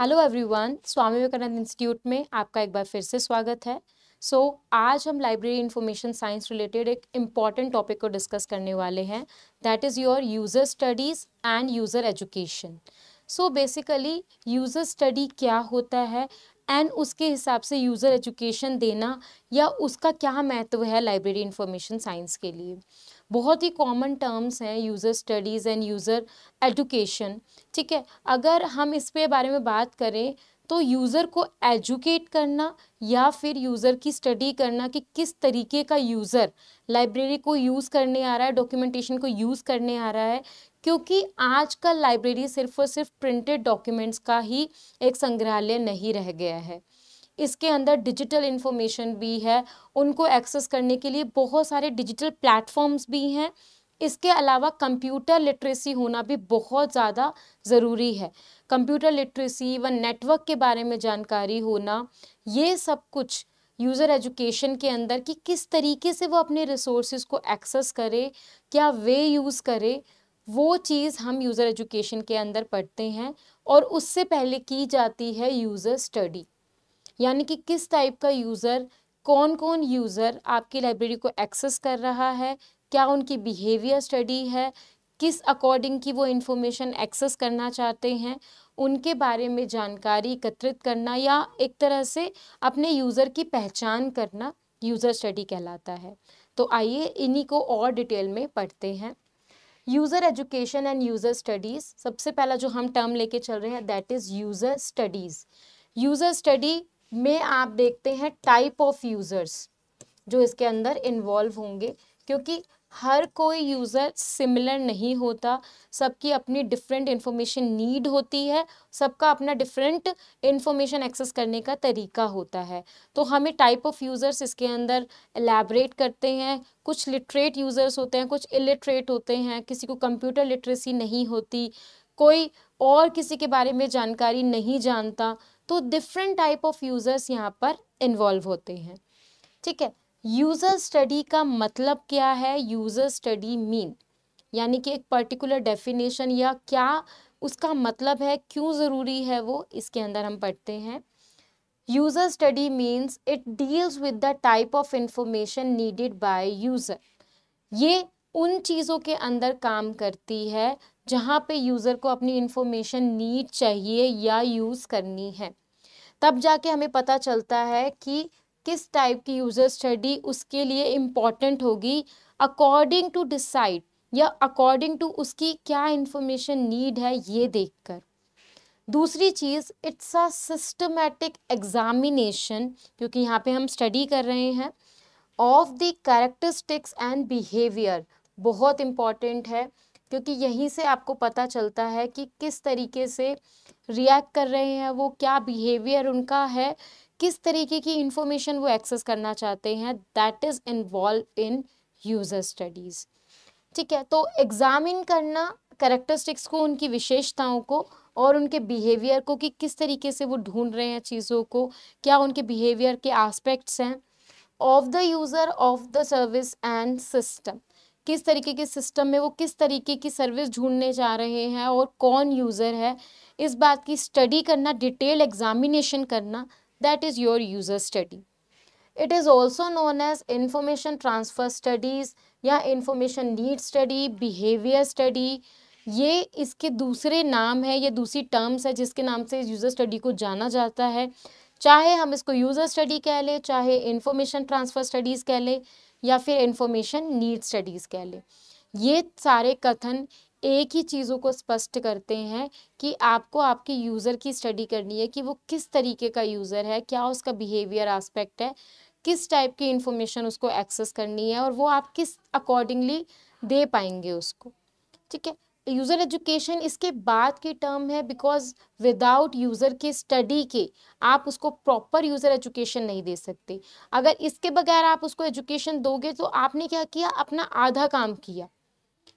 hello everyone Swami Vivekananda institute में आपका एक बार फिर से स्वागत है सो so, आज हम लाइब्रेरी इंफॉर्मेशन साइंस रिलेटेड एक इम्पॉर्टेंट टॉपिक को डिस्कस करने वाले हैं that is your user studies and user education so basically user study क्या होता है एंड उसके हिसाब से यूज़र एजुकेशन देना या उसका क्या महत्व है लाइब्रेरी इंफॉर्मेशन साइंस के लिए बहुत ही कॉमन टर्म्स हैं user studies and user education ठीक है अगर हम इस पे बारे में बात करें तो यूज़र को एजुकेट करना या फिर यूज़र की स्टडी करना कि किस तरीके का यूज़र लाइब्रेरी को यूज़ करने आ रहा है डॉक्यूमेंटेशन को यूज़ करने आ रहा है क्योंकि आज का लाइब्रेरी सिर्फ और सिर्फ प्रिंटेड डॉक्यूमेंट्स का ही एक संग्रहालय नहीं रह गया है इसके अंदर डिजिटल इन्फॉर्मेशन भी है उनको एक्सेस करने के लिए बहुत सारे डिजिटल प्लेटफॉर्म्स भी हैं इसके अलावा कंप्यूटर लिटरेसी होना भी बहुत ज़्यादा ज़रूरी है कंप्यूटर लिटरेसी व नेटवर्क के बारे में जानकारी होना ये सब कुछ यूज़र एजुकेशन के अंदर कि किस तरीके से वो अपने रिसोर्सेज को एक्सेस करे क्या वे यूज़ करे वो चीज़ हम यूज़र एजुकेशन के अंदर पढ़ते हैं और उससे पहले की जाती है यूज़र स्टडी यानी कि किस टाइप का यूज़र कौन कौन यूज़र आपकी लाइब्रेरी को एक्सेस कर रहा है क्या उनकी बिहेवियर स्टडी है किस अकॉर्डिंग की वो इन्फॉर्मेशन एक्सेस करना चाहते हैं उनके बारे में जानकारी एकत्रित करना या एक तरह से अपने यूज़र की पहचान करना यूज़र स्टडी कहलाता है तो आइए इन्हीं को और डिटेल में पढ़ते हैं user education and user studies सबसे पहला जो हम टर्म लेके चल रहे हैं that is user studies user study में आप देखते हैं टाइप ऑफ यूज़र्स जो इसके अंदर इन्वॉल्व होंगे क्योंकि हर कोई यूज़र सिमिलर नहीं होता सबकी अपनी डिफरेंट इन्फॉर्मेशन नीड होती है सबका अपना डिफरेंट इन्फॉर्मेशन एक्सेस करने का तरीका होता है तो हमें टाइप ऑफ यूज़र्स इसके अंदर एलेबरेट करते हैं कुछ लिटरेट यूज़र्स होते हैं कुछ इलिटरेट होते हैं किसी को कंप्यूटर लिटरेसी नहीं होती कोई और किसी के बारे में जानकारी नहीं जानता तो डिफरेंट टाइप ऑफ यूज़र्स यहाँ पर इन्वॉल्व होते हैं ठीक है यूज़र स्टडी का मतलब क्या है यूज़र स्टडी मीन यानी कि एक पर्टिकुलर डेफिनेशन या क्या उसका मतलब है क्यों ज़रूरी है वो इसके अंदर हम पढ़ते हैं user study means it deals with the type of information needed by user ये उन चीज़ों के अंदर काम करती है जहाँ पे यूज़र को अपनी इन्फॉर्मेशन नीड चाहिए या यूज़ करनी है तब जाके हमें पता चलता है कि किस टाइप की यूज़र स्टडी उसके लिए इम्पॉर्टेंट होगी अकॉर्डिंग टू डिसाइड या अकॉर्डिंग टू उसकी क्या इन्फॉर्मेशन नीड है ये देखकर दूसरी चीज़ इट्स अ सिस्टमेटिक एग्जामिनेशन क्योंकि यहाँ पे हम स्टडी कर रहे हैं of the characteristics and behaviour बहुत इम्पॉर्टेंट है क्योंकि यहीं से आपको पता चलता है कि किस तरीके से रिएक्ट कर रहे हैं वो क्या बिहेवियर उनका है किस तरीके की इंफॉर्मेशन वो एक्सेस करना चाहते हैं that is involve in user studies ठीक है तो एग्ज़ामिन करना करेक्टरिस्टिक्स को उनकी विशेषताओं को और उनके बिहेवियर को कि किस तरीके से वो ढूंढ रहे हैं चीज़ों को क्या उनके बिहेवियर के आस्पेक्ट्स हैं of the user of the service and system किस तरीके के सिस्टम में वो किस तरीके की सर्विस ढूंढने जा रहे हैं और कौन यूज़र है इस बात की स्टडी करना डिटेल एग्जामिनेशन करना that is your user study it is also known as information transfer studies या information need study behaviour study ये इसके दूसरे नाम है ये दूसरी टर्म्स है जिसके नाम से यूज़र स्टडी को जाना जाता है चाहे हम इसको यूज़र स्टडी कह लें चाहे इन्फॉर्मेशन ट्रांसफ़र स्टडीज़ कह लें या फिर इन्फॉर्मेशन नीड स्टडीज़ कह लें ये सारे कथन एक ही चीज़ों को स्पष्ट करते हैं कि आपको आपके यूज़र की स्टडी करनी है कि वो किस तरीके का यूज़र है क्या उसका बिहेवियर आस्पेक्ट है किस टाइप की इन्फॉर्मेशन उसको एक्सेस करनी है और वो आप किस अकॉर्डिंगली दे पाएंगे उसको ठीक है यूज़र एजुकेशन इसके बाद की टर्म है बिकॉज विदाउट यूज़र के स्टडी के आप उसको प्रॉपर यूज़र एजुकेशन नहीं दे सकते अगर इसके बगैर आप उसको एजुकेशन दोगे तो आपने क्या किया अपना आधा काम किया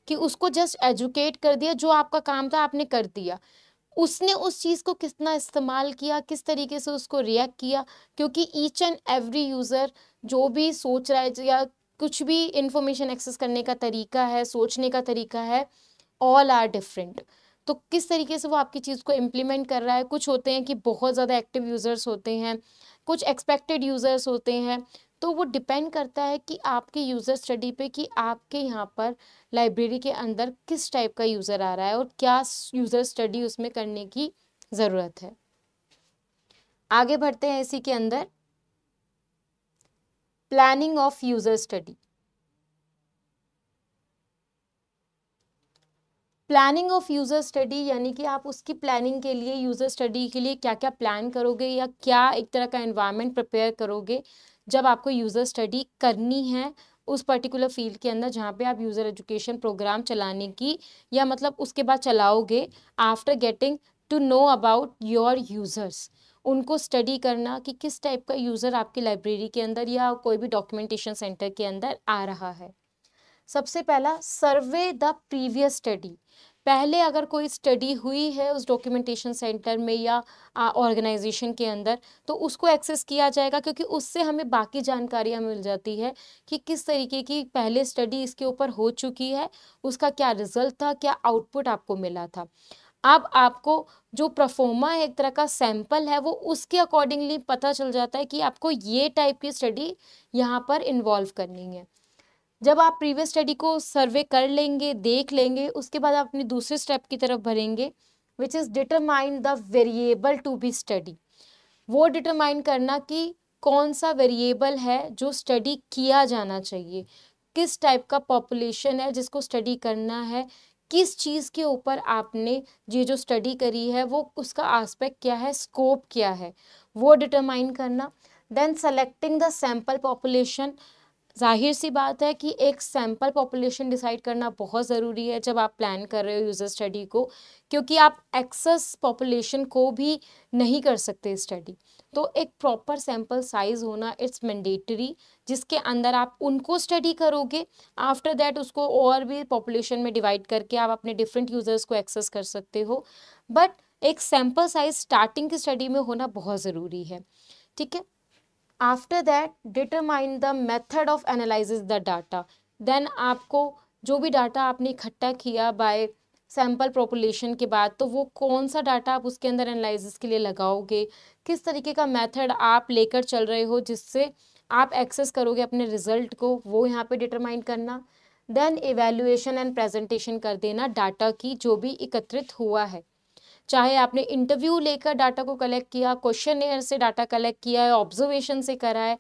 कि उसको जस्ट एजुकेट कर दिया जो आपका काम था आपने कर दिया उसने उस चीज़ को कितना इस्तेमाल किया किस तरीके से उसको रिएक्ट किया क्योंकि ईच एंड एवरी यूज़र जो भी सोच रहा है या कुछ भी इंफॉर्मेशन एक्सेस करने का तरीका है सोचने का तरीका है ऑल आर डिफरेंट तो किस तरीके से वो आपकी चीज़ को इम्प्लीमेंट कर रहा है कुछ होते हैं कि बहुत ज़्यादा एक्टिव यूज़र्स होते हैं कुछ एक्सपेक्टेड यूज़र्स होते हैं तो वो डिपेंड करता है कि आपके यूज़र स्टडी पे कि आपके यहाँ पर लाइब्रेरी के अंदर किस टाइप का यूज़र आ रहा है और क्या यूज़र स्टडी उसमें करने की ज़रूरत है आगे बढ़ते हैं इसी के अंदर planning of user study planning of user study यानी कि आप उसकी प्लानिंग के लिए यूज़र स्टडी के लिए क्या क्या प्लान करोगे या क्या एक तरह का एनवायरनमेंट प्रिपेयर करोगे जब आपको यूज़र स्टडी करनी है उस पर्टिकुलर फील्ड के अंदर जहाँ पे आप यूज़र एजुकेशन प्रोग्राम चलाने की या मतलब उसके बाद चलाओगे after getting to know about your users उनको स्टडी करना कि किस टाइप का यूज़र आपकी लाइब्रेरी के अंदर या कोई भी डॉक्यूमेंटेशन सेंटर के अंदर आ रहा है सबसे पहला सर्वे द प्रीवियस स्टडी पहले अगर कोई स्टडी हुई है उस डॉक्यूमेंटेशन सेंटर में या ऑर्गेनाइजेशन के अंदर तो उसको एक्सेस किया जाएगा क्योंकि उससे हमें बाकी जानकारियाँ मिल जाती है कि किस तरीके की पहले स्टडी इसके ऊपर हो चुकी है उसका क्या रिजल्ट था क्या आउटपुट आपको मिला था अब आपको जो प्रफोमा है एक तरह का सैंपल है वो उसके अकॉर्डिंगली पता चल जाता है कि आपको ये टाइप की स्टडी यहाँ पर इन्वॉल्व करनी है जब आप प्रीवियस स्टडी को सर्वे कर लेंगे देख लेंगे उसके बाद आप अपने दूसरे स्टेप की तरफ भरेंगे which is determine the variable to be study वो डिटरमाइन करना कि कौन सा वेरिएबल है जो स्टडी किया जाना चाहिए किस टाइप का पॉपुलेशन है जिसको स्टडी करना है किस चीज़ के ऊपर आपने ये जो स्टडी करी है वो उसका आस्पेक्ट क्या है स्कोप क्या है वो डिटरमाइन करना then selecting the sample population जाहिर सी बात है कि एक सैम्पल पॉपुलेशन डिसाइड करना बहुत ज़रूरी है जब आप प्लान कर रहे हो यूज़र स्टडी को क्योंकि आप एक्सेस पॉपुलेशन को भी नहीं कर सकते स्टडी तो एक प्रॉपर सैम्पल साइज़ होना इट्स मैंडेटरी जिसके अंदर आप उनको स्टडी करोगे आफ्टर दैट उसको और भी पॉपुलेशन में डिवाइड करके आप अपने डिफरेंट यूज़र्स को एक्सेस कर सकते हो बट एक सैम्पल साइज़ स्टार्टिंग की स्टडी में होना बहुत ज़रूरी है ठीक है after that determine the method of analysis the data then आपको जो भी डाटा आपने इकट्ठा किया बाय सैम्पल पॉपुलेशन के बाद तो वो कौन सा डाटा आप उसके अंदर एनालिस के लिए लगाओगे किस तरीके का मेथड आप लेकर चल रहे हो जिससे आप एक्सेस करोगे अपने रिजल्ट को वो यहाँ पे डिटरमाइन करना देन एवेल्यूएशन एंड प्रेजेंटेशन कर देना डाटा की जो भी एकत्रित हुआ है चाहे आपने इंटरव्यू लेकर डाटा को कलेक्ट किया क्वेश्चन एयर से डाटा कलेक्ट किया है ऑब्जर्वेशन से करा है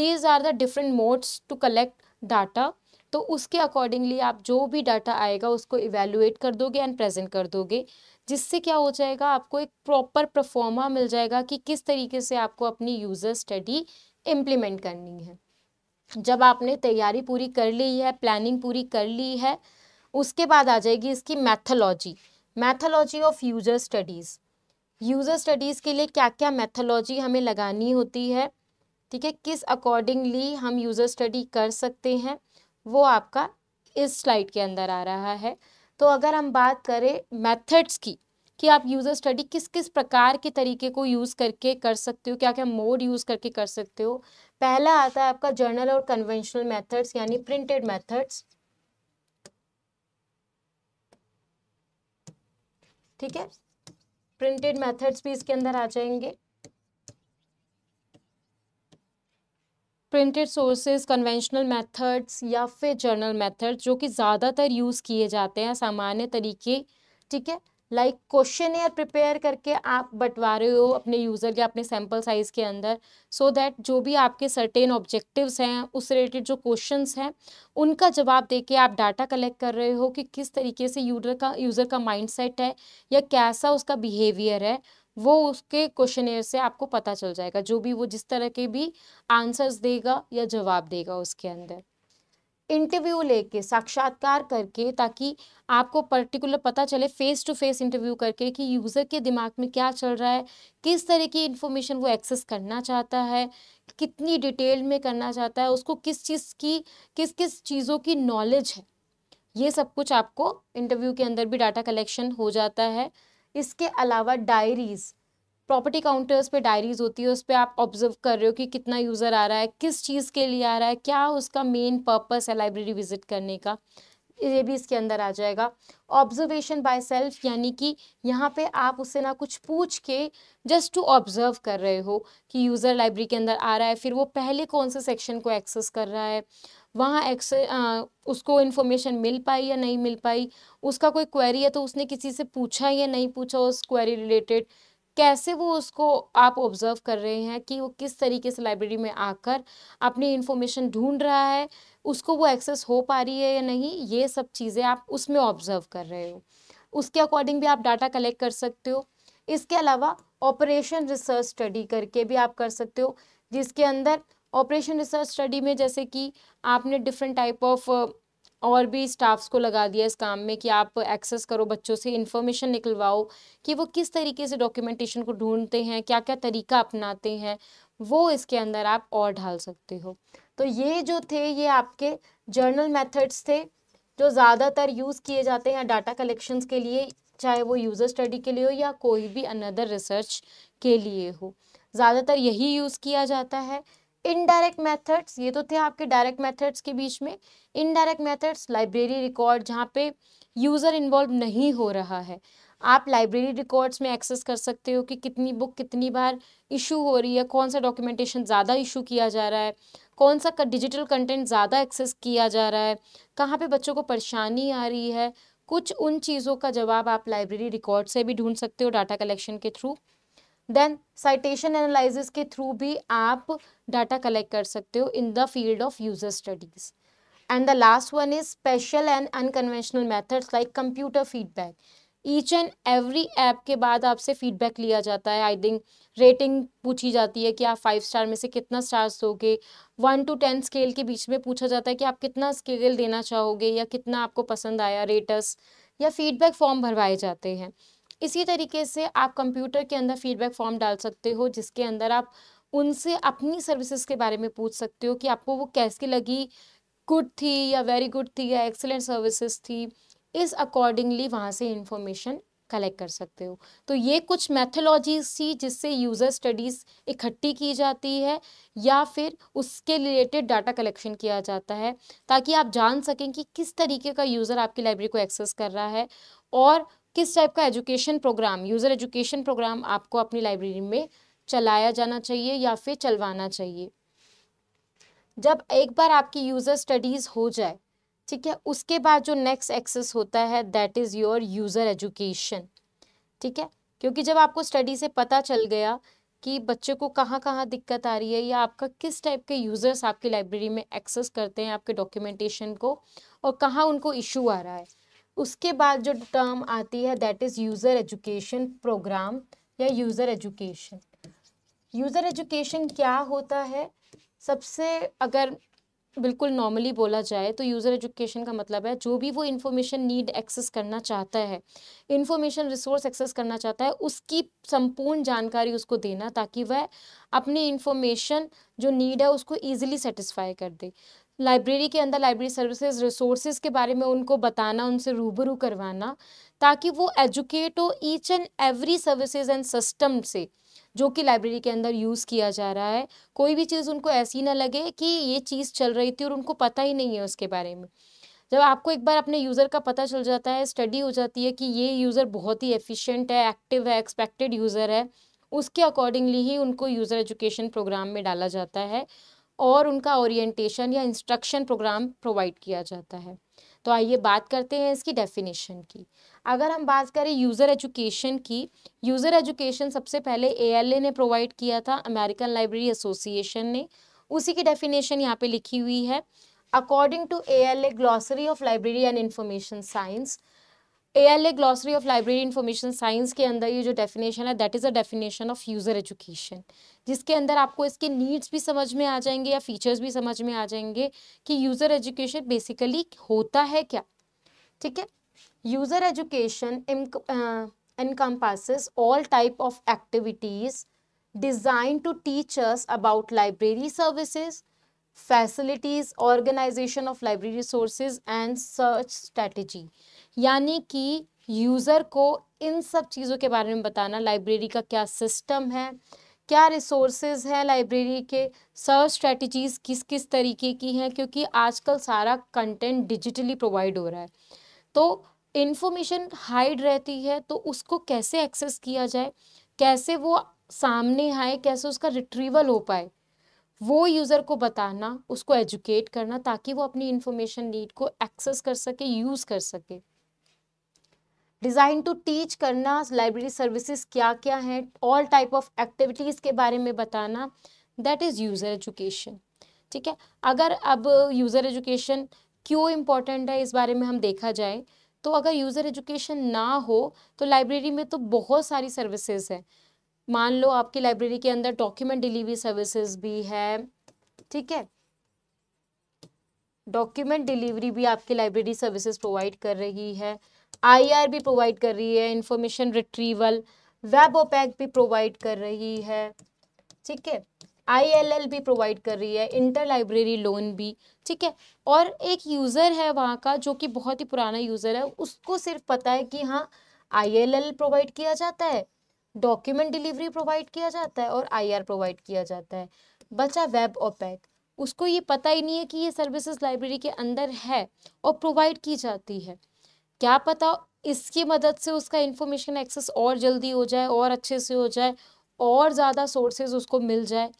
these are the different modes to collect data तो उसके अकॉर्डिंगली आप जो भी डाटा आएगा उसको इवेलुएट कर दोगे एंड प्रेजेंट कर दोगे जिससे क्या हो जाएगा आपको एक प्रॉपर परफॉर्मा मिल जाएगा कि किस तरीके से आपको अपनी यूज़र स्टडी इम्प्लीमेंट करनी है जब आपने तैयारी पूरी कर ली है प्लानिंग पूरी कर ली है उसके बाद आ जाएगी इसकी methodology methodology of user studies user studies के लिए क्या क्या मैथोलॉजी हमें लगानी होती है ठीक है किस अकॉर्डिंगली हम यूज़र स्टडी कर सकते हैं वो आपका इस स्लाइड के अंदर आ रहा है तो अगर हम बात करें मेथड्स की कि आप यूज़र स्टडी किस किस प्रकार के तरीके को यूज़ करके कर सकते हो क्या क्या मोड यूज़ करके कर सकते हो पहला आता है आपका जर्नल और कन्वेंशनल मेथड्स यानी प्रिंटेड मेथड्स ठीक है प्रिंटेड मेथड्स भी इसके अंदर आ जाएंगे प्रिंटेड सोर्सेज कन्वेंशनल मेथड्स या फिर जर्नल मेथड जो कि ज़्यादातर यूज़ किए जाते हैं सामान्य तरीके ठीक है लाइक क्वेश्चन एयर प्रिपेयर करके आप बंटवा रहे हो अपने यूज़र या अपने सैम्पल साइज़ के अंदर सो so दैट जो भी आपके सर्टेन ऑब्जेक्टिव्स हैं उस रिलेटेड जो क्वेश्चंस हैं उनका जवाब दे के आप डाटा कलेक्ट कर रहे हो कि किस तरीके से यूजर का यूज़र का माइंडसेट है या कैसा उसका बिहेवियर है वो उसके क्वेश्चन एयर से आपको पता चल जाएगा जो भी वो जिस तरह के भी आंसर्स देगा या जवाब देगा उसके अंदर इंटरव्यू लेके साक्षात्कार करके ताकि आपको पर्टिकुलर पता चले फेस टू फेस इंटरव्यू करके कि यूज़र के दिमाग में क्या चल रहा है किस तरह की इन्फॉर्मेशन वो एक्सेस करना चाहता है कितनी डिटेल में करना चाहता है उसको किस चीज़ की किस किस चीज़ों की नॉलेज है ये सब कुछ आपको इंटरव्यू के अंदर भी डाटा कलेक्शन हो जाता है इसके अलावा डायरीज़ प्रॉपर्टी काउंटर्स पे डायरीज होती है उस पर आप ऑब्जर्व कर रहे हो कि कितना यूज़र आ रहा है किस चीज़ के लिए आ रहा है क्या उसका मेन पर्पस है लाइब्रेरी विजिट करने का ये भी इसके अंदर आ जाएगा ऑब्जर्वेशन बाय सेल्फ यानी कि यहाँ पे आप उससे ना कुछ पूछ के जस्ट टू ऑब्जर्व कर रहे हो कि यूज़र लाइब्रेरी के अंदर आ रहा है फिर वो पहले कौन से सेक्शन को एक्सेस कर रहा है वहाँ एक्से उसको इन्फॉर्मेशन मिल पाई या नहीं मिल पाई उसका कोई क्वेरी है तो उसने किसी से पूछा या नहीं पूछा उस क्वेरी रिलेटेड कैसे वो उसको आप ऑब्ज़र्व कर रहे हैं कि वो किस तरीके से लाइब्रेरी में आकर अपनी इन्फॉर्मेशन ढूंढ रहा है उसको वो एक्सेस हो पा रही है या नहीं ये सब चीज़ें आप उसमें ऑब्ज़र्व कर रहे हो उसके अकॉर्डिंग भी आप डाटा कलेक्ट कर सकते हो इसके अलावा ऑपरेशन रिसर्च स्टडी करके भी आप कर सकते हो जिसके अंदर ऑपरेशन रिसर्च स्टडी में जैसे कि आपने डिफरेंट टाइप ऑफ और भी स्टाफ्स को लगा दिया इस काम में कि आप एक्सेस करो बच्चों से इन्फॉर्मेशन निकलवाओ कि वो किस तरीके से डॉक्यूमेंटेशन को ढूंढते हैं क्या क्या तरीका अपनाते हैं वो इसके अंदर आप और ढाल सकते हो तो ये जो थे ये आपके जर्नल मेथड्स थे जो ज़्यादातर यूज़ किए जाते हैं डाटा कलेक्शंस के लिए चाहे वो यूज़र स्टडी के लिए हो या कोई भी अनदर रिसर्च के लिए हो ज़्यादातर यही यूज़ किया जाता है इनडायरेक्ट मेथड्स ये तो थे आपके डायरेक्ट मेथड्स के बीच में इनडायरेक्ट मेथड्स लाइब्रेरी रिकॉर्ड जहाँ पे यूज़र इन्वॉल्व नहीं हो रहा है आप लाइब्रेरी रिकॉर्ड्स में एक्सेस कर सकते हो कि कितनी बुक कितनी बार इशू हो रही है कौन सा डॉक्यूमेंटेशन ज़्यादा इशू किया जा रहा है कौन सा डिजिटल कंटेंट ज़्यादा एक्सेस किया जा रहा है कहाँ पे बच्चों को परेशानी आ रही है कुछ उन चीज़ों का जवाब आप लाइब्रेरी रिकॉर्ड से भी ढूंढ सकते हो डाटा कलेक्शन के थ्रू देन साइटेशन एनालिस के थ्रू भी आप डाटा कलेक्ट कर सकते हो in the field of user studies and the last one is special and unconventional methods like computer feedback each and every app के बाद आपसे फीडबैक लिया जाता है आई थिंक रेटिंग पूछी जाती है कि आप फाइव स्टार में से कितना स्टार्स दोगे वन टू टेन स्केल के बीच में पूछा जाता है कि आप कितना स्केल देना चाहोगे या कितना आपको पसंद आया रेटस या फीडबैक फॉर्म भरवाए जाते हैं इसी तरीके से आप कंप्यूटर के अंदर फीडबैक फॉर्म डाल सकते हो जिसके अंदर आप उनसे अपनी सर्विसेज के बारे में पूछ सकते हो कि आपको वो कैसी लगी गुड थी या वेरी गुड थी या एक्सेलेंट सर्विसेज थी इस अकॉर्डिंगली वहाँ से इन्फॉर्मेशन कलेक्ट कर सकते हो तो ये कुछ मैथोलॉजीज थी जिससे यूज़र स्टडीज़ इकट्ठी की जाती है या फिर उसके रिलेटेड डाटा कलेक्शन किया जाता है ताकि आप जान सकें कि किस तरीके का यूज़र आपकी लाइब्रेरी को एक्सेस कर रहा है और किस टाइप का education programme user education programme आपको अपनी लाइब्रेरी में चलाया जाना चाहिए या फिर चलवाना चाहिए जब एक बार आपकी यूज़र स्टडीज़ हो जाए ठीक है उसके बाद जो नेक्स्ट एक्सेस होता है that is your user education ठीक है क्योंकि जब आपको स्टडी से पता चल गया कि बच्चे को कहाँ कहाँ दिक्कत आ रही है या आपका किस टाइप के यूज़र्स आपकी लाइब्रेरी में एक्सेस करते हैं आपके डॉक्यूमेंटेशन को और कहाँ उनको इशू आ रहा है उसके बाद जो टर्म आती है that is user education programme या यूज़र एजुकेशन यूज़र एजुकेशन क्या होता है सबसे अगर बिल्कुल नॉर्मली बोला जाए तो यूज़र एजुकेशन का मतलब है जो भी वो इन्फॉर्मेशन नीड एक्सेस करना चाहता है इन्फॉर्मेशन रिसोर्स एक्सेस करना चाहता है उसकी संपूर्ण जानकारी उसको देना ताकि वह अपनी इन्फॉर्मेशन जो नीड है उसको ईजिली सेटिस्फाई कर दे लाइब्रेरी के अंदर लाइब्रेरी सर्विसेज रिसोर्सेज के बारे में उनको बताना उनसे रूबरू करवाना ताकि वो एजुकेट हो each and every services and system से जो कि लाइब्रेरी के अंदर यूज़ किया जा रहा है कोई भी चीज़ उनको ऐसी ना लगे कि ये चीज़ चल रही थी और उनको पता ही नहीं है उसके बारे में जब आपको एक बार अपने यूज़र का पता चल जाता है स्टडी हो जाती है कि ये यूज़र बहुत ही एफिशिएंट है एक्टिव है एक्सपेक्टेड यूज़र है उसके अकॉर्डिंगली ही उनको यूज़र एजुकेशन प्रोग्राम में डाला जाता है और उनका ओरिएंटेशन या इंस्ट्रक्शन प्रोग्राम प्रोवाइड किया जाता है तो आइए बात करते हैं इसकी डेफिनेशन की अगर हम बात करें यूज़र एजुकेशन की यूज़र एजुकेशन सबसे पहले ए ने प्रोवाइड किया था अमेरिकन लाइब्रेरी एसोसिएशन ने उसी की डेफिनेशन यहाँ पे लिखी हुई है according to A L A glossary of library and information science A L A glossary of library information science के अंदर ये जो डेफिनेशन है that is a definition of user education जिसके अंदर आपको इसके नीड्स भी समझ में आ जाएंगे या फीचर्स भी समझ में आ जाएंगे कि यूजर एजुकेशन बेसिकली होता है क्या ठीक है user education encompasses all type of activities design to teachers about library services facilities organisation of library resource and search strategy यानी कि यूजर को इन सब चीज़ों के बारे में बताना लाइब्रेरी का क्या सिस्टम है क्या रिसोर्सेज हैं लाइब्रेरी के सर्च स्ट्रेटजीज़ किस किस तरीके की हैं क्योंकि आजकल सारा कंटेंट डिजिटली प्रोवाइड हो रहा है तो इन्फॉर्मेशन हाइड रहती है तो उसको कैसे एक्सेस किया जाए कैसे वो सामने आए कैसे उसका रिट्रीवल हो पाए वो यूज़र को बताना उसको एजुकेट करना ताकि वो अपनी इन्फॉर्मेशन नीड को एक्सेस कर सके यूज़ कर सके डिज़ाइन टू टीच करना लाइब्रेरी सर्विसेज क्या क्या हैं ऑल टाइप ऑफ एक्टिविटीज़ के बारे में बताना दैट इज़ यूज़र एजुकेशन ठीक है अगर अब यूज़र एजुकेशन क्यों इम्पॉर्टेंट है इस बारे में हम देखा जाए तो अगर यूज़र एजुकेशन ना हो तो लाइब्रेरी में तो बहुत सारी सर्विसेज है मान लो आपकी लाइब्रेरी के अंदर डॉक्यूमेंट डिलीवरी सर्विसेज भी है ठीक है डॉक्यूमेंट डिलीवरी भी आपकी लाइब्रेरी सर्विसेज प्रोवाइड कर रही है आई भी प्रोवाइड कर रही है इंफॉर्मेशन रिट्रीवल वेब ओपैक भी प्रोवाइड कर रही है ठीक है आईएलएल भी प्रोवाइड कर रही है इंटर लाइब्रेरी लोन भी ठीक है और एक यूज़र है वहाँ का जो कि बहुत ही पुराना यूज़र है उसको सिर्फ पता है कि हाँ आईएलएल प्रोवाइड किया जाता है डॉक्यूमेंट डिलीवरी प्रोवाइड किया जाता है और आईआर प्रोवाइड किया जाता है बचा वेब और पैक उसको ये पता ही नहीं है कि ये सर्विसेज लाइब्रेरी के अंदर है और प्रोवाइड की जाती है क्या पता इसकी मदद से उसका इन्फॉर्मेशन एक्सेस और जल्दी हो जाए और अच्छे से हो जाए और ज़्यादा सोर्सेज उसको मिल जाए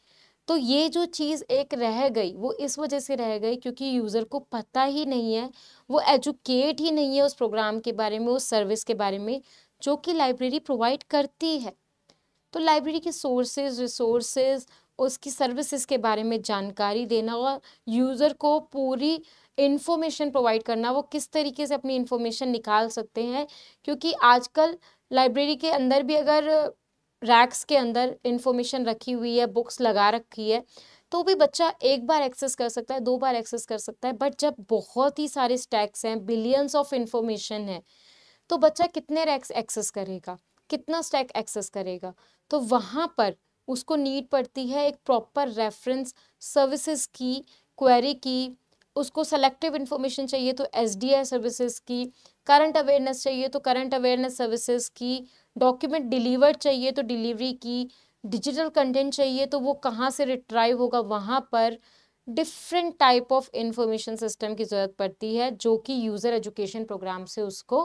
तो ये जो चीज़ एक रह गई वो इस वजह से रह गई क्योंकि यूज़र को पता ही नहीं है वो एजुकेट ही नहीं है उस प्रोग्राम के बारे में उस सर्विस के बारे में जो कि लाइब्रेरी प्रोवाइड करती है तो लाइब्रेरी के सोर्सेज रिसोर्सेज उसकी सर्विसेज के बारे में जानकारी देना और यूज़र को पूरी इन्फॉर्मेशन प्रोवाइड करना वो किस तरीके से अपनी इन्फॉर्मेशन निकाल सकते हैं क्योंकि आजकल लाइब्रेरी के अंदर भी अगर रैक्स के अंदर इन्फॉर्मेशन रखी हुई है बुक्स लगा रखी है तो भी बच्चा एक बार एक्सेस कर सकता है दो बार एक्सेस कर सकता है बट जब बहुत ही सारे स्टैक्स हैं बिलियंस ऑफ इन्फॉर्मेशन है तो बच्चा कितने रैक्स एक्सेस करेगा कितना स्टैक एक्सेस करेगा तो वहाँ पर उसको नीड पड़ती है एक प्रॉपर रेफरेंस सर्विसेज की क्वेरी की उसको सेलेक्टिव इन्फॉर्मेशन चाहिए तो एस डी आई सर्विसेज की करंट अवेयरनेस चाहिए तो करंट अवेयरनेस सर्विसेज की डॉक्यूमेंट डिलीवर्ड चाहिए तो डिलीवरी की डिजिटल कंटेंट चाहिए तो वो कहाँ से रिट्राइव होगा वहाँ पर different type of information system की ज़रूरत पड़ती है जो कि यूज़र एजुकेशन प्रोग्राम से उसको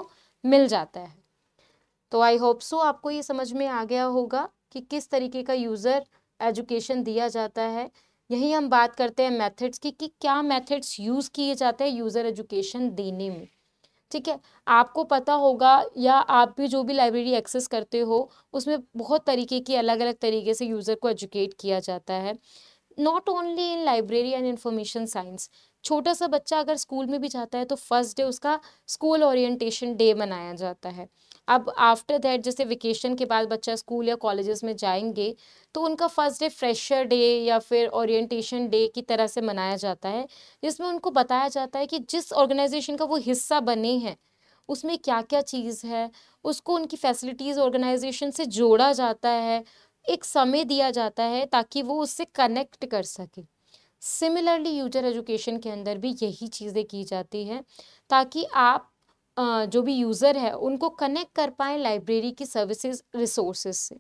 मिल जाता है तो आई होप सो आपको ये समझ में आ गया होगा कि किस तरीके का यूज़र एजुकेशन दिया जाता है यही हम बात करते हैं मेथड्स की कि क्या मेथड्स यूज़ किए जाते हैं यूज़र एजुकेशन देने में ठीक है आपको पता होगा या आप भी जो भी लाइब्रेरी एक्सेस करते हो उसमें बहुत तरीके की अलग अलग तरीके से यूज़र को एजुकेट किया जाता है not only in library and information science छोटा सा बच्चा अगर स्कूल में भी जाता है तो फर्स्ट डे उसका स्कूल ओरिएंटेशन डे मनाया जाता है अब आफ्टर दैट जैसे वेकेशन के बाद बच्चा स्कूल या कॉलेजेस में जाएंगे तो उनका फर्स्ट डे फ्रेशर डे या फिर ओरिएंटेशन डे की तरह से मनाया जाता है जिसमें उनको बताया जाता है कि जिस ऑर्गेनाइजेशन का वो हिस्सा बने हैं उसमें क्या क्या चीज़ है उसको उनकी फैसिलिटीज़ ऑर्गेनाइजेशन से जोड़ा जाता है एक समय दिया जाता है ताकि वो उससे कनेक्ट कर सके सिमिलरली यूजर एजुकेशन के अंदर भी यही चीज़ें की जाती हैं ताकि आप जो भी यूज़र है उनको कनेक्ट कर पाएँ लाइब्रेरी की सर्विसेज रिसोर्सेज से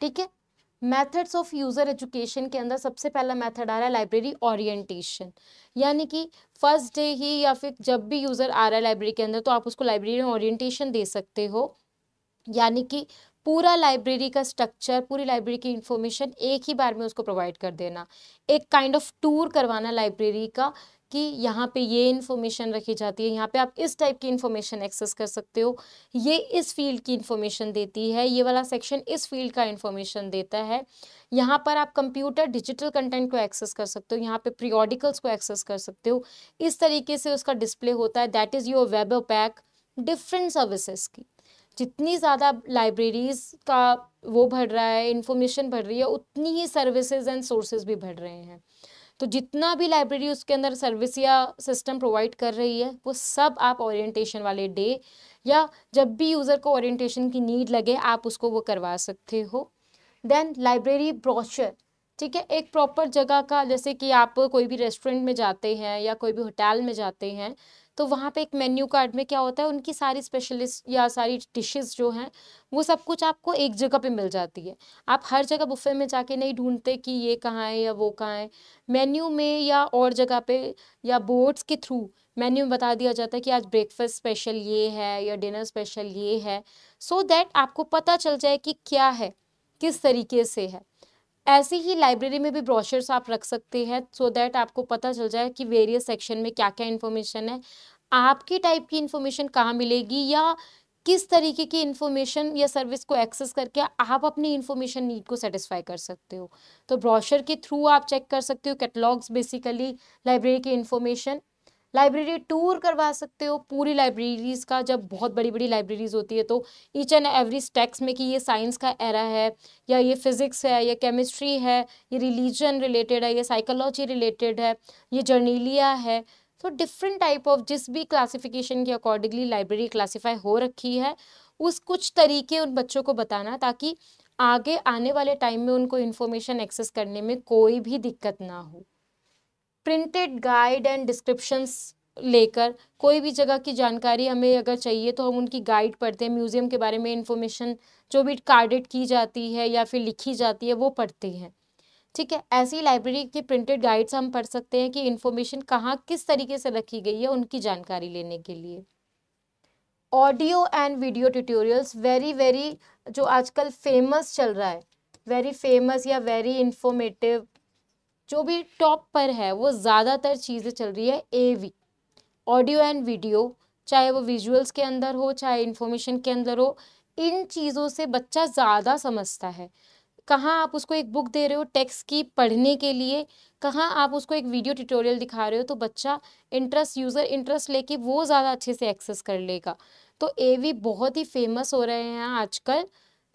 ठीक है मेथड्स ऑफ यूज़र एजुकेशन के अंदर सबसे पहला मेथड आ रहा है लाइब्रेरी ओरिएंटेशन यानी कि फर्स्ट डे ही या फिर जब भी यूज़र आ रहा है लाइब्रेरी के अंदर तो आप उसको लाइब्रेरी में ओरिएंटेशन दे सकते हो यानी कि पूरा लाइब्रेरी का स्ट्रक्चर पूरी लाइब्रेरी की इंफॉर्मेशन एक ही बार में उसको प्रोवाइड कर देना एक काइंड ऑफ टूर करवाना लाइब्रेरी का कि यहाँ पे ये इन्फॉर्मेशन रखी जाती है यहाँ पे आप इस टाइप की इन्फॉर्मेशन एक्सेस कर सकते हो ये इस फील्ड की इन्फॉर्मेशन देती है ये वाला सेक्शन इस फील्ड का इन्फॉर्मेशन देता है यहाँ पर आप कंप्यूटर डिजिटल कंटेंट को एक्सेस कर सकते हो यहाँ पे प्रियोडिकल्स को एक्सेस कर सकते हो इस तरीके से उसका डिस्प्ले होता है that is your web pack different services की जितनी ज़्यादा लाइब्रेरीज़ का वो बढ़ रहा है इन्फॉर्मेशन बढ़ रही है उतनी ही सर्विसेज एंड सोर्सेज भी बढ़ रहे हैं तो जितना भी लाइब्रेरी उसके अंदर सर्विस या सिस्टम प्रोवाइड कर रही है वो सब आप ओरिएंटेशन वाले डे या जब भी यूज़र को ओरिएंटेशन की नीड लगे आप उसको वो करवा सकते हो देन लाइब्रेरी ब्रोशर ठीक है एक प्रॉपर जगह का जैसे कि आप कोई भी रेस्टोरेंट में जाते हैं या कोई भी होटल में जाते हैं तो वहाँ पे एक मेन्यू कार्ड में क्या होता है उनकी सारी स्पेशलिस्ट या सारी डिशेस जो हैं वो सब कुछ आपको एक जगह पे मिल जाती है आप हर जगह बुफे में जाके नहीं ढूंढते कि ये कहाँ है या वो कहाँ है मेन्यू में या और जगह पे या बोर्ड्स के थ्रू मेन्यू में बता दिया जाता है कि आज ब्रेकफास्ट स्पेशल ये है या डिनर स्पेशल ये है सो so दैट आपको पता चल जाए कि क्या है किस तरीके से है ऐसे ही लाइब्रेरी में भी ब्रॉशर्स आप रख सकते हैं सो so दैट आपको पता चल जाए कि वेरियस सेक्शन में क्या क्या इन्फॉर्मेशन है आपकी टाइप की इन्फॉर्मेशन कहाँ मिलेगी या किस तरीके की इन्फॉर्मेशन या सर्विस को एक्सेस करके आप अपनी इन्फॉर्मेशन नीड को सेटिस्फाई कर सकते हो तो ब्रॉशर के थ्रू आप चेक कर सकते हो कैटलॉग्स बेसिकली लाइब्रेरी की इन्फॉर्मेशन लाइब्रेरी टूर करवा सकते हो पूरी लाइब्रेरीज़ का जब बहुत बड़ी बड़ी लाइब्रेरीज़ होती है तो ईच एंड एवरी स्टेक्स में कि ये साइंस का एरा है या ये फिज़िक्स है या केमिस्ट्री है ये रिलीजन रिलेटेड है ये साइकोलॉजी रिलेटेड है ये जर्नीलिया है तो डिफरेंट टाइप ऑफ जिस भी क्लासिफिकेशन के अकॉर्डिंगली लाइब्रेरी क्लासीफाई हो रखी है उस कुछ तरीके उन बच्चों को बताना ताकि आगे आने वाले टाइम में उनको इन्फॉर्मेशन एक्सेस करने में कोई भी दिक्कत ना हो प्रिंटेड गाइड एंड डिस्क्रिप्शंस लेकर कोई भी जगह की जानकारी हमें अगर चाहिए तो हम उनकी गाइड पढ़ते हैं म्यूज़ियम के बारे में इंफॉर्मेशन जो भी कार्डेड की जाती है या फिर लिखी जाती है वो पढ़ते हैं ठीक है ऐसी लाइब्रेरी की प्रिंटेड गाइड्स हम पढ़ सकते हैं कि इन्फॉर्मेशन कहाँ किस तरीके से रखी गई है उनकी जानकारी लेने के लिए audio and video tutorials very very जो आजकल फेमस चल रहा है वेरी फेमस या वेरी इन्फॉर्मेटिव जो भी टॉप पर है वो ज़्यादातर चीज़ें चल रही है A V audio and video चाहे वो विजुअल्स के अंदर हो चाहे इन्फॉर्मेशन के अंदर हो इन चीज़ों से बच्चा ज़्यादा समझता है कहाँ आप उसको एक बुक दे रहे हो टेक्स्ट की पढ़ने के लिए कहाँ आप उसको एक वीडियो ट्यूटोरियल दिखा रहे हो तो बच्चा इंटरेस्ट यूज़र इंटरेस्ट लेके वो ज़्यादा अच्छे से एक्सेस कर लेगा तो ए वी बहुत ही फेमस हो रहे हैं आजकल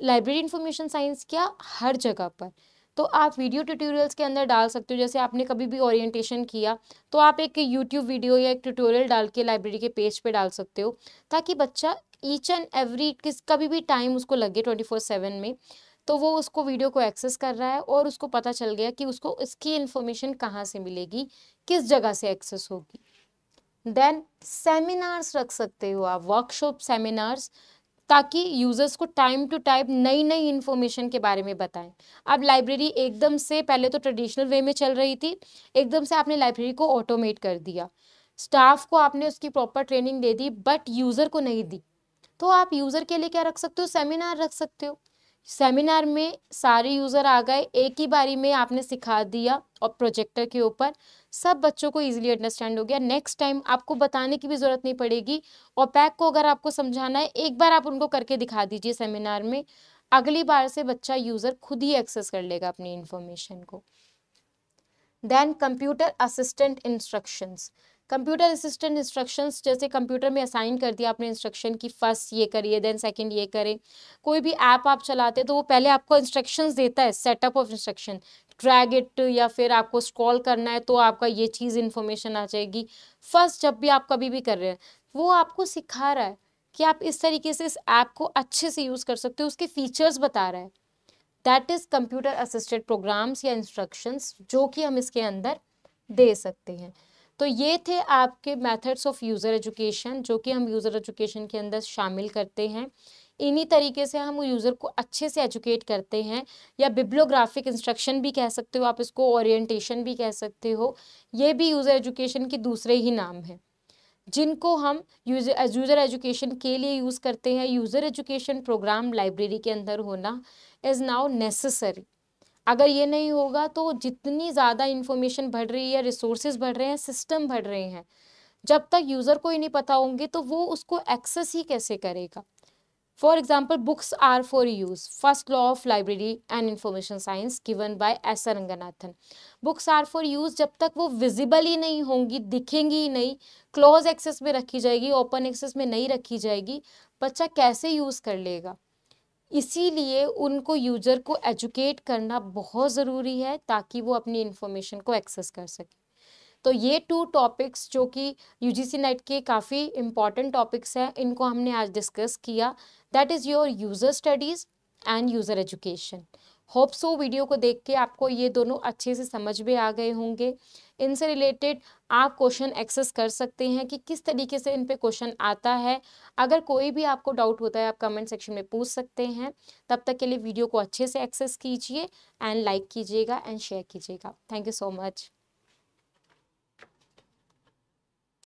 लाइब्रेरी इंफॉर्मेशन साइंस क्या हर जगह पर तो आप वीडियो ट्यूटोरियल्स के अंदर डाल सकते हो जैसे आपने कभी भी ओरिएंटेशन किया तो आप एक यूट्यूब वीडियो या एक ट्यूटोरियल डाल के लाइब्रेरी के पेज पे डाल सकते हो ताकि बच्चा ईच एंड एवरी किस कभी भी टाइम उसको लगे ट्वेंटी फोर सेवन में तो वो उसको वीडियो को एक्सेस कर रहा है और उसको पता चल गया कि उसको इसकी इन्फॉर्मेशन कहाँ से मिलेगी किस जगह से एक्सेस होगी देन सेमिनार्स रख सकते हो आप वर्कशॉप सेमिनार्स ताकि यूज़र्स को टाइम टू टाइम नई नई इन्फॉर्मेशन के बारे में बताएं अब लाइब्रेरी एकदम से पहले तो ट्रेडिशनल वे में चल रही थी एकदम से आपने लाइब्रेरी को ऑटोमेट कर दिया स्टाफ को आपने उसकी प्रॉपर ट्रेनिंग दे दी बट यूज़र को नहीं दी तो आप यूज़र के लिए क्या रख सकते हो सेमिनार रख सकते हो सेमिनार में सारे यूज़र आ गए एक ही बारी में आपने सिखा दिया और प्रोजेक्टर के ऊपर सब बच्चों को इजीली अंडरस्टैंड हो गया नेक्स्ट टाइम आपको बताने की भी ज़रूरत नहीं पड़ेगी और पैक को अगर आपको समझाना है एक बार आप उनको करके दिखा दीजिए सेमिनार में अगली बार से बच्चा यूज़र खुद ही एक्सेस कर लेगा अपनी इन्फॉर्मेशन को then computer assistant instructions computer assistant instructions जैसे कंप्यूटर में असाइन कर दिया आपने इंस्ट्रक्शन की फर्स्ट ये करिए देन सेकंड ये करें कोई भी ऐप आप चलाते हैं तो वो पहले आपको इंस्ट्रक्शंस देता है setup of instruction drag it या फिर आपको स्क्रॉल करना है तो आपका ये चीज़ इन्फॉर्मेशन आ जाएगी फर्स्ट जब भी आप कभी भी कर रहे हैं वो आपको सिखा रहा है कि आप इस तरीके से इस ऐप को अच्छे से यूज़ कर सकते हो उसके फीचर्स बता रहा है that is computer assisted programs या इंस्ट्रक्शंस जो कि हम इसके अंदर दे सकते हैं तो ये थे आपके मेथड्स ऑफ यूज़र एजुकेशन जो कि हम यूज़र एजुकेशन के अंदर शामिल करते हैं इन्हीं तरीके से हम यूज़र को अच्छे से एजुकेट करते हैं या बिब्लोग्राफिक इंस्ट्रक्शन भी कह सकते हो आप इसको ओरिएंटेशन भी कह सकते हो ये भी यूज़र एजुकेशन के दूसरे ही नाम हैं जिनको हम यूज यूज़र एजुकेशन के लिए यूज़ करते हैं यूज़र एजुकेशन प्रोग्राम लाइब्रेरी के अंदर होना इज़ नाउ नेसेसरी अगर ये नहीं होगा तो जितनी ज़्यादा इन्फॉर्मेशन बढ़ रही है रिसोर्सेज बढ़ रहे हैं सिस्टम बढ़ रहे हैं जब तक यूज़र को ही नहीं पता होंगे तो वो उसको एक्सेस ही कैसे करेगा for example books are for use first law of library and information science given by S Ranganathan books are for use जब तक वो विजिबल ही नहीं होंगी दिखेंगी ही नहीं क्लोज एक्सेस में रखी जाएगी ओपन एक्सेस में नहीं रखी जाएगी बच्चा कैसे यूज़ कर लेगा इसीलिए उनको यूज़र को एजुकेट करना बहुत ज़रूरी है ताकि वो अपनी इन्फॉर्मेशन को एक्सेस कर सके तो ये टू टॉपिक्स जो कि यू सी नेट के काफ़ी इम्पॉर्टेंट टॉपिक्स हैं इनको हमने आज डिस्कस किया that is your user studies and user education hope so video को देख के आपको ये दोनों अच्छे से समझ में आ गए होंगे इनसे रिलेटेड आप क्वेश्चन एक्सेस कर सकते हैं कि किस तरीके से इन पे क्वेश्चन आता है अगर कोई भी आपको डाउट होता है आप कमेंट सेक्शन में पूछ सकते हैं तब तक के लिए वीडियो को अच्छे से एक्सेस कीजिए एंड लाइक कीजिएगा एंड शेयर कीजिएगा थैंक यू सो मच